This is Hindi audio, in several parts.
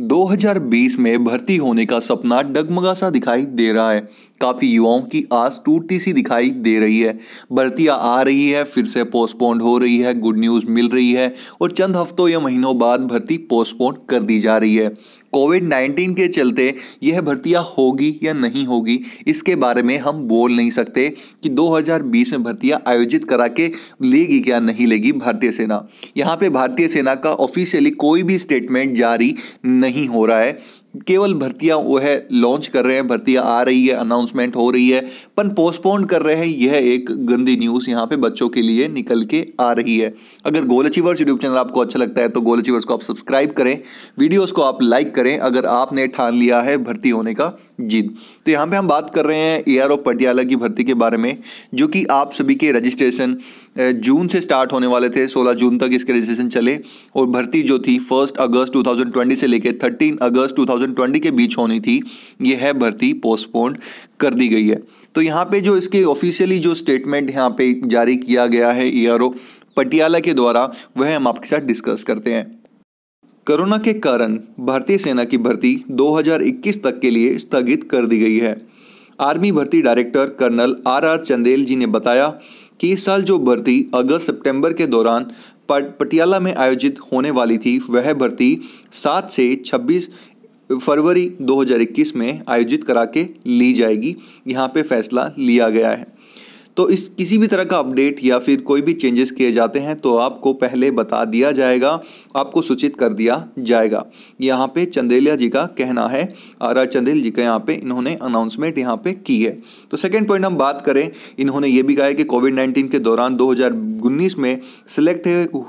2020 में भर्ती होने का सपना डगमगा सा दिखाई दे रहा है काफ़ी युवाओं की आस टूटती सी दिखाई दे रही है भर्तियाँ आ रही है फिर से पोस्टपोन्ड हो रही है गुड न्यूज़ मिल रही है और चंद हफ्तों या महीनों बाद भर्ती पोस्टपोन कर दी जा रही है कोविड नाइन्टीन के चलते यह भर्तियां होगी या नहीं होगी इसके बारे में हम बोल नहीं सकते कि 2020 में भर्तियां आयोजित करा के लेगी क्या नहीं लेगी भारतीय सेना यहाँ पे भारतीय सेना का ऑफिशियली कोई भी स्टेटमेंट जारी नहीं हो रहा है केवल भर्तियां वो है लॉन्च कर रहे हैं भर्तियां आ रही है अनाउंसमेंट हो रही है पर पोस्टपोन कर रहे हैं यह एक गंदी न्यूज़ यहां पे बच्चों के लिए निकल के आ रही है अगर गोल अचीवर्स यूट्यूब चैनल आपको अच्छा लगता है तो गोल अचीवर्स को आप सब्सक्राइब करें वीडियोज़ को आप लाइक करें अगर आपने ठान लिया है भर्ती होने का जिद तो यहाँ पर हम बात कर रहे हैं ए आर पटियाला की भर्ती के बारे में जो कि आप सभी के रजिस्ट्रेशन जून से स्टार्ट होने वाले थे सोलह जून तक इसके रजिस्ट्रेशन चले और भर्ती जो थी फर्स्ट अगस्त टू से लेकर थर्टीन अगस्त टू 2020 के बीच होनी थी ये है भर्ती पोस्टपोन कर दी गई है तो यहाँ पे जो इसके ऑफिशियली जो स्टेटमेंट यहाँ पे जारी किया गया है ई e पटियाला के द्वारा वह हम आपके साथ डिस्कस करते हैं कोरोना के कारण भारतीय सेना की भर्ती 2021 तक के लिए स्थगित कर दी गई है आर्मी भर्ती director colonel R R Chandel ji ने बताया कि इस साल जो भर्ती अगस्त सितंबर के दौरान पटियाला में आयोजित होने वाली थी वह भर्ती 7 से 26 फरवरी 2021 में आयोजित करा के ली जाएगी यहाँ पे फैसला लिया गया है तो इस किसी भी तरह का अपडेट या फिर कोई भी चेंजेस किए जाते हैं तो आपको पहले बता दिया जाएगा आपको सूचित कर दिया जाएगा यहाँ पे चंदेलिया जी का कहना है आर आर चंदेल जी का यहाँ पे इन्होंने अनाउंसमेंट यहाँ पे की है तो सेकंड पॉइंट हम बात करें इन्होंने ये भी कहा है कि कोविड नाइन्टीन के दौरान दो में सिलेक्ट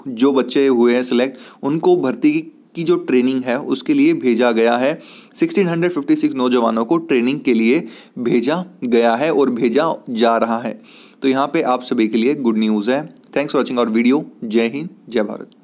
जो बच्चे हुए हैं सिलेक्ट उनको भर्ती की जो ट्रेनिंग है उसके लिए भेजा गया है 1656 नौजवानों को ट्रेनिंग के लिए भेजा गया है और भेजा जा रहा है तो यहाँ पे आप सभी के लिए गुड न्यूज़ है थैंक्स फॉर वॉचिंग और वीडियो जय हिंद जय भारत